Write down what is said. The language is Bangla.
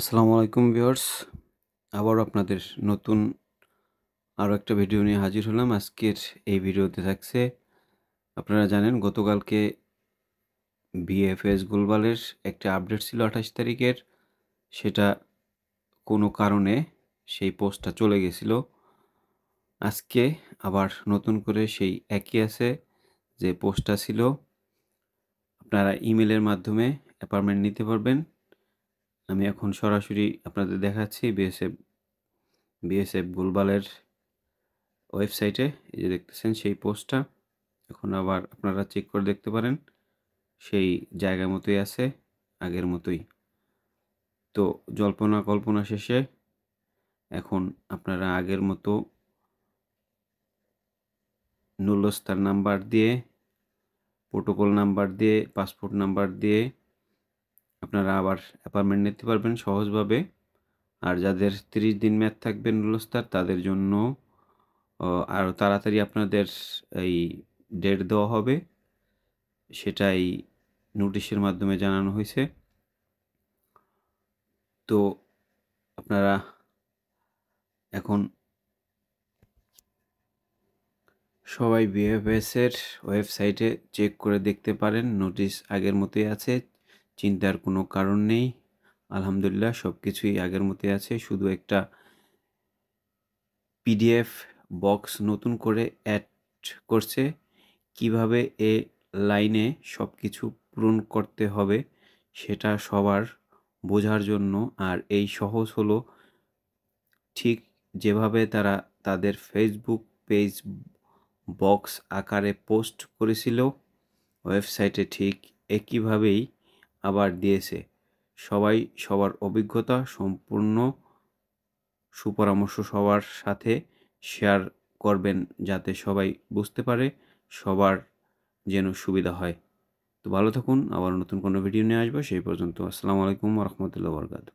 আসসালামু আলাইকুম ভিউয়ার্স আবার আপনাদের নতুন আরও একটা ভিডিও নিয়ে হাজির হলাম আজকের এই ভিডিওতে থাকছে আপনারা জানেন গতকালকে বিএফএস গোলবালের একটা আপডেট ছিল আঠাশ তারিখের সেটা কোনো কারণে সেই পোস্টটা চলে গেছিল আজকে আবার নতুন করে সেই একই আছে যে পোস্টটা ছিল আপনারা ইমেলের মাধ্যমে অ্যাপার্টমেন্ট নিতে পারবেন আমি এখন সরাসরি আপনাদের দেখাচ্ছি বিএসএফ বিএসএফ গুলবালের ওয়েবসাইটে এই যে দেখতেছেন সেই পোস্টটা এখন আবার আপনারা চেক করে দেখতে পারেন সেই জায়গা মতোই আছে আগের মতোই তো জল্পনা কল্পনা শেষে এখন আপনারা আগের মতো নুলস্তার নাম্বার দিয়ে প্রোটোকল নাম্বার দিয়ে পাসপোর্ট নাম্বার দিয়ে আপনারা আবার অ্যাপার্টমেন্ট নিতে পারবেন সহজভাবে আর যাদের তিরিশ দিন মেয়াদ থাকবে নুলস্তার তাদের জন্য আরও তাড়াতাড়ি আপনাদের এই ডেট দেওয়া হবে সেটাই নোটিশের মাধ্যমে জানানো হয়েছে তো আপনারা এখন সবাই বিএফএসের ওয়েবসাইটে চেক করে দেখতে পারেন নোটিশ আগের মতোই আছে চিন্তার কোনো কারণ নেই আলহামদুলিল্লাহ সব কিছুই আগের মতোই আছে শুধু একটা পিডিএফ বক্স নতুন করে অ্যাড করছে কিভাবে এ লাইনে সব কিছু পূরণ করতে হবে সেটা সবার বোঝার জন্য আর এই সহজ হলো ঠিক যেভাবে তারা তাদের ফেসবুক পেজ বক্স আকারে পোস্ট করেছিল ওয়েবসাইটে ঠিক একইভাবেই আবার দিয়েছে সবাই সবার অভিজ্ঞতা সম্পূর্ণ সুপরামর্শ সবার সাথে শেয়ার করবেন যাতে সবাই বুঝতে পারে সবার যেন সুবিধা হয় তো ভালো থাকুন আবার নতুন কোনো ভিডিও নিয়ে আসবো সেই পর্যন্ত আসসালামু আলাইকুম রহমতুল্লাহ বরকাতু